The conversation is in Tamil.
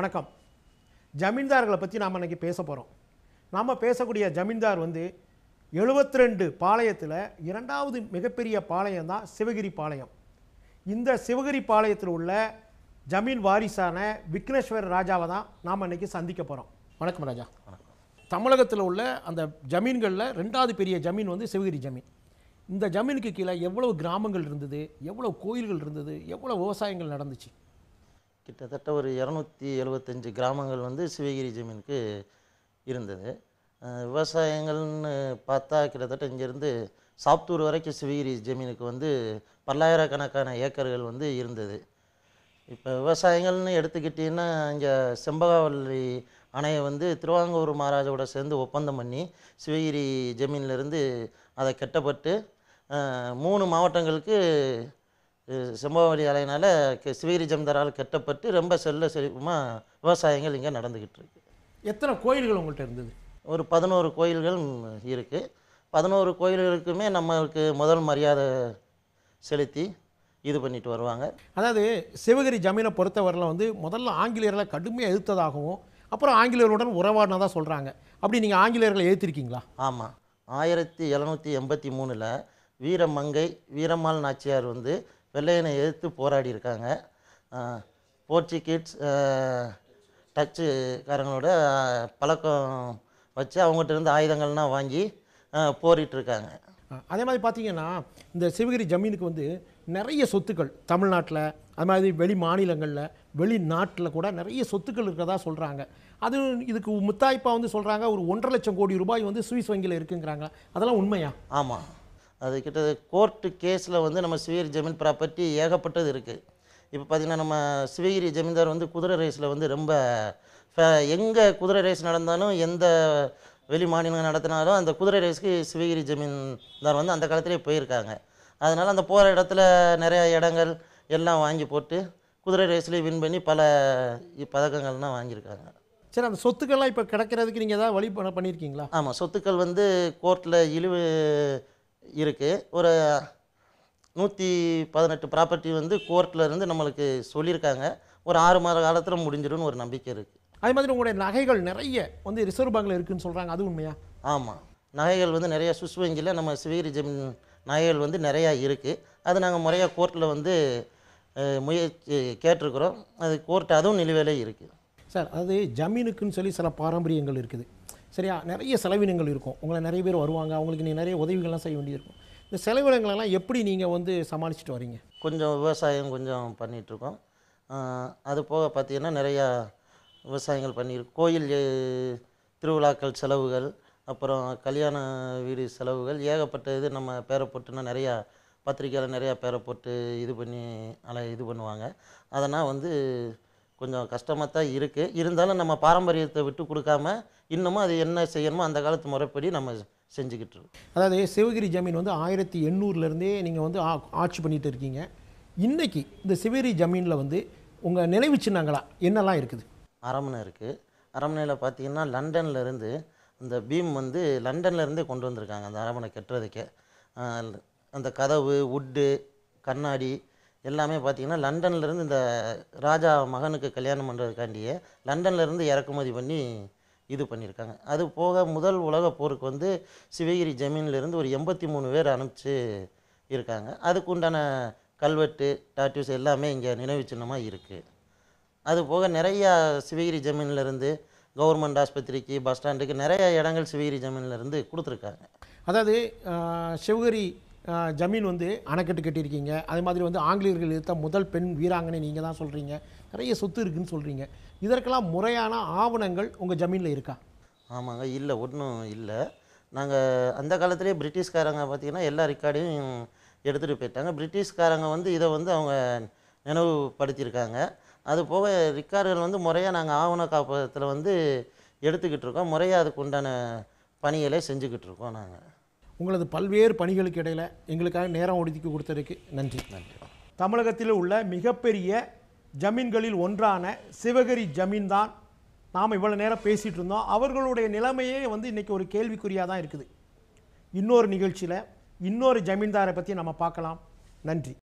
வணக்கம் ஜமீன்தார்களை பற்றி நாம் இன்றைக்கி பேச போகிறோம் நாம் பேசக்கூடிய ஜமீன்தார் வந்து எழுபத்தி ரெண்டு பாளையத்தில் இரண்டாவது மிகப்பெரிய பாளையம் தான் சிவகிரி பாளையம் இந்த சிவகிரி பாளையத்தில் உள்ள ஜமீன் வாரிசான விக்னேஸ்வர ராஜாவை தான் நாம் இன்றைக்கி சந்திக்க போகிறோம் வணக்கம் ராஜா வணக்கம் தமிழகத்தில் உள்ள அந்த ஜமீன்களில் ரெண்டாவது பெரிய ஜமீன் வந்து சிவகிரி ஜமீன் இந்த ஜமீனுக்கு கீழே எவ்வளவு கிராமங்கள் இருந்தது எவ்வளோ கோயில்கள் இருந்தது எவ்வளோ விவசாயங்கள் நடந்துச்சு கிட்டத்தட்ட ஒரு இரநூத்தி எழுபத்தஞ்சி கிராமங்கள் வந்து சிவகிரி ஜமீனுக்கு இருந்தது விவசாயங்கள்னு பார்த்தா கிட்டத்தட்ட இங்கேருந்து சாப்தூர் வரைக்கும் சிவகிரி ஜமீனுக்கு வந்து பல்லாயிரக்கணக்கான ஏக்கர்கள் வந்து இருந்தது இப்போ விவசாயங்கள்னு எடுத்துக்கிட்டிங்கன்னா இங்கே செம்பகாவல்லி அணையை வந்து திருவாங்கூர் மகாராஜோட சேர்ந்து ஒப்பந்தம் பண்ணி சிவகிரி ஜமீன்லேருந்து அதை கட்டப்பட்டு மூணு மாவட்டங்களுக்கு சம்பவவெளி அலையினால் சிவகிரி ஜம்தரால் கட்டப்பட்டு ரொம்ப செல்ல செழிப்புமாக விவசாயங்கள் இங்கே நடந்துக்கிட்டு இருக்கு எத்தனை கோயில்கள் உங்கள்கிட்ட இருந்தது ஒரு பதினோரு கோயில்கள் இருக்குது பதினோரு கோயில்களுக்குமே நம்மளுக்கு முதல் மரியாதை செலுத்தி இது பண்ணிட்டு வருவாங்க அதாவது சிவகிரி ஜமீனை பொறுத்தவரையில் வந்து முதல்ல ஆங்கிலேயர்களை கடுமையாக எதிர்த்ததாகவும் அப்புறம் ஆங்கிலேயர்களுடன் உறவாடினதாக சொல்கிறாங்க அப்படி நீங்கள் ஆங்கிலேயர்களை ஏற்றிருக்கீங்களா ஆமாம் ஆயிரத்தி எழுநூற்றி எண்பத்தி மூணில் வீரமங்கை வீரம்மாள் நாச்சியார் வந்து வெள்ளையனை எதிர்த்து போராடி இருக்காங்க போர்ச்சுகீட்ஸ் டச்சுக்காரங்களோட பழக்கம் வச்சு அவங்ககிட்ட இருந்து ஆயுதங்கள்லாம் வாங்கி போரிட்டுருக்காங்க அதே மாதிரி பார்த்தீங்கன்னா இந்த சிவகிரி ஜமீனுக்கு வந்து நிறைய சொத்துக்கள் தமிழ்நாட்டில் அது மாதிரி வெளி மாநிலங்களில் வெளிநாட்டில் கூட நிறைய சொத்துக்கள் இருக்கிறதா சொல்கிறாங்க அது இதுக்கு முத்தாய்ப்பாக வந்து சொல்கிறாங்க ஒரு ஒன்றரை லட்சம் கோடி ரூபாய் வந்து சுவிஸ் வங்கியில் இருக்குங்கிறாங்க அதெல்லாம் உண்மையா ஆமாம் அது கிட்ட கோர்ட்டு கேஸில் வந்து நம்ம சிவகிரி ஜமீன் ப்ராப்பர்ட்டி ஏகப்பட்டது இருக்குது இப்போ பார்த்திங்கன்னா நம்ம சிவகிரி ஜமீன்தார் வந்து குதிரை ரேஸில் வந்து ரொம்ப எங்கே குதிரை ரேஸ் நடந்தாலும் எந்த வெளி மாநிலங்கள் நடத்தினாலும் அந்த குதிரை ரேஸ்க்கு சிவகிரி ஜமீன்தார் வந்து அந்த காலத்துலேயே போயிருக்காங்க அதனால் அந்த போகிற இடத்துல நிறையா இடங்கள் எல்லாம் வாங்கி போட்டு குதிரை ரேஸ்லேயே வின் பண்ணி பல பதக்கங்கள்லாம் வாங்கியிருக்காங்க சரி அந்த சொத்துக்கள்லாம் இப்போ கிடைக்கிறதுக்கு நீங்கள் ஏதாவது வழி பண்ணியிருக்கீங்களா ஆமாம் சொத்துக்கள் வந்து கோர்ட்டில் இழிவு இருக்குது ஒரு நூற்றி பதினெட்டு ப்ராப்பர்ட்டி வந்து கோர்ட்டில் இருந்து நம்மளுக்கு சொல்லியிருக்காங்க ஒரு ஆறு மாத காலத்தில் முடிஞ்சிடும்னு ஒரு நம்பிக்கை இருக்குது அதே மாதிரி உங்களுடைய நகைகள் நிறைய வந்து ரிசர்வ் பேங்கில் இருக்குதுன்னு சொல்கிறாங்க அது உண்மையா ஆமாம் நகைகள் வந்து நிறையா சுஸ் வங்கியில் நம்ம சிவகிரி ஜமீன் நகைகள் வந்து நிறையா இருக்குது அது நாங்கள் முறையாக கோர்ட்டில் வந்து முயற்சி கேட்டிருக்கிறோம் அது கோர்ட் அதுவும் நிலுவையில் இருக்குது சார் அது ஜமீனுக்குன்னு சொல்லி சில பாரம்பரியங்கள் இருக்குது சரியா நிறைய செலவினங்கள் இருக்கும் உங்களை நிறைய பேர் வருவாங்க அவங்களுக்கு நீ நிறைய உதவிகள்லாம் செய்ய வேண்டியிருக்கும் இந்த செலவினங்களெல்லாம் எப்படி நீங்கள் வந்து சமாளிச்சுட்டு வரீங்க கொஞ்சம் விவசாயம் கொஞ்சம் பண்ணிகிட்ருக்கோம் அது போக பார்த்திங்கன்னா நிறையா விவசாயங்கள் பண்ணியிருக்கோம் கோயில் திருவிழாக்கள் செலவுகள் அப்புறம் கல்யாண வீடு செலவுகள் ஏகப்பட்ட இது நம்ம பேரை போட்டுன்னா நிறையா பத்திரிக்கையில் நிறையா பேரை போட்டு இது பண்ணி அலை இது பண்ணுவாங்க அதனால் வந்து கொஞ்சம் கஷ்டமாக தான் இருக்குது இருந்தாலும் நம்ம பாரம்பரியத்தை விட்டு கொடுக்காம இன்னமும் அது என்ன செய்யணுமோ அந்த காலத்து முறைப்படி நம்ம செஞ்சுக்கிட்டு இருக்கோம் அதாவது சிவகிரி ஜமீன் வந்து ஆயிரத்தி எண்ணூறுலேருந்தே நீங்கள் வந்து ஆட்சி பண்ணிகிட்டு இருக்கீங்க இன்றைக்கி இந்த சிவகிரி ஜமீனில் வந்து உங்கள் நினைவு சின்னங்களா என்னெல்லாம் இருக்குது அரமனை இருக்குது அரமனையில் பார்த்தீங்கன்னா லண்டன்லேருந்து அந்த பீம் வந்து லண்டன்லேருந்தே கொண்டு வந்திருக்காங்க அந்த அரமனை கட்டுறதுக்கே அந்த கதவு உட்டு கண்ணாடி எல்லாமே பார்த்திங்கன்னா லண்டன்லேருந்து இந்த ராஜா மகனுக்கு கல்யாணம் பண்ணுறதுக்காண்டியே லண்டன்லேருந்து இறக்குமதி பண்ணி இது பண்ணியிருக்காங்க அது போக முதல் உலக போருக்கு வந்து சிவகிரி ஜமீன்லேருந்து ஒரு எண்பத்தி மூணு பேர் அனுப்பிச்சு இருக்காங்க அதுக்கு உண்டான கல்வெட்டு டாட்டூஸ் எல்லாமே இங்கே நினைவு சின்னமாக இருக்குது அது போக நிறையா சிவகிரி ஜமீன்லேருந்து கவர்மெண்ட் ஆஸ்பத்திரிக்கு பஸ் ஸ்டாண்டுக்கு நிறைய இடங்கள் சிவகிரி ஜமீன்லேருந்து கொடுத்துருக்காங்க அதாவது சிவகிரி ஜமீன் வந்து அணைக்கட்டு கட்டியிருக்கீங்க அதே மாதிரி வந்து ஆங்கிலேயர்கள் எடுத்த முதல் பெண் வீராங்கனை நீங்கள் தான் சொல்கிறீங்க நிறைய சொத்து இருக்குதுன்னு சொல்கிறீங்க இதற்கெல்லாம் முறையான ஆவணங்கள் உங்கள் ஜமீனில் இருக்கா ஆமாங்க இல்லை ஒன்றும் இல்லை நாங்கள் அந்த காலத்துலேயே பிரிட்டிஷ்காரங்க பார்த்திங்கன்னா எல்லா ரெக்கார்டையும் எடுத்துகிட்டு போயிட்டாங்க பிரிட்டிஷ்காரங்க வந்து இதை வந்து அவங்க நினைவுபடுத்தியிருக்காங்க அது போக ரிக்கார்டுகள் வந்து முறையாக நாங்கள் ஆவண காப்பகத்தில் வந்து எடுத்துக்கிட்டு இருக்கோம் முறையாக அதுக்கு உண்டான பணிகளை செஞ்சுக்கிட்டு இருக்கோம் நாங்கள் உங்களது பல்வேறு பணிகளுக்கு இடையில் எங்களுக்காக நேரம் ஒதுக்கி கொடுத்ததுக்கு நன்றி நன்றி தமிழகத்தில் உள்ள மிகப்பெரிய ஜமீன்களில் ஒன்றான சிவகிரி ஜமீன் தான் நாம் இவ்வளோ நேரம் பேசிகிட்டு இருந்தோம் அவர்களுடைய நிலைமையே வந்து இன்றைக்கி ஒரு கேள்விக்குறியாக தான் இருக்குது இன்னொரு நிகழ்ச்சியில் இன்னொரு ஜமீன்தாரை பற்றி நம்ம பார்க்கலாம் நன்றி